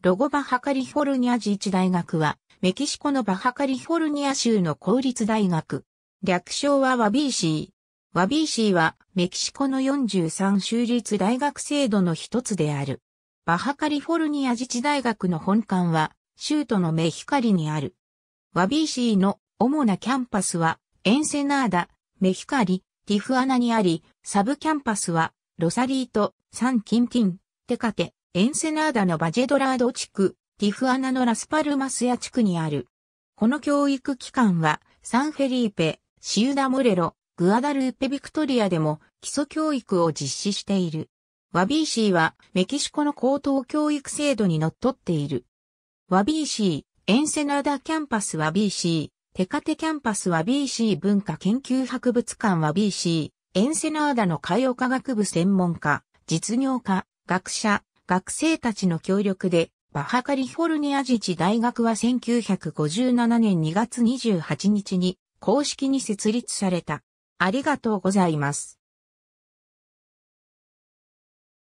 ロゴバハカリフォルニア自治大学は、メキシコのバハカリフォルニア州の公立大学。略称はワビーシー。ワビーシーは、メキシコの43州立大学制度の一つである。バハカリフォルニア自治大学の本館は、州都のメヒカリにある。ワビーシーの主なキャンパスは、エンセナーダ、メヒカリ、ティフアナにあり、サブキャンパスは、ロサリート、サンキンティン、テカテ、エンセナーダのバジェドラード地区、ティフアナのラスパルマスヤ地区にある。この教育機関は、サンフェリーペ、シウダモレロ、グアダルーペビクトリアでも基礎教育を実施している。ワビーシーはメキシコの高等教育制度にのっとっている。ワビーシー、エンセナーダキャンパスワビーシー、テカテキャンパスワビーシー文化研究博物館ワビーシー、エンセナーダの海洋科学部専門家、実業家、学者、学生たちの協力で、バハカリフォルニア自治大学は1957年2月28日に公式に設立された。ありがとうございます。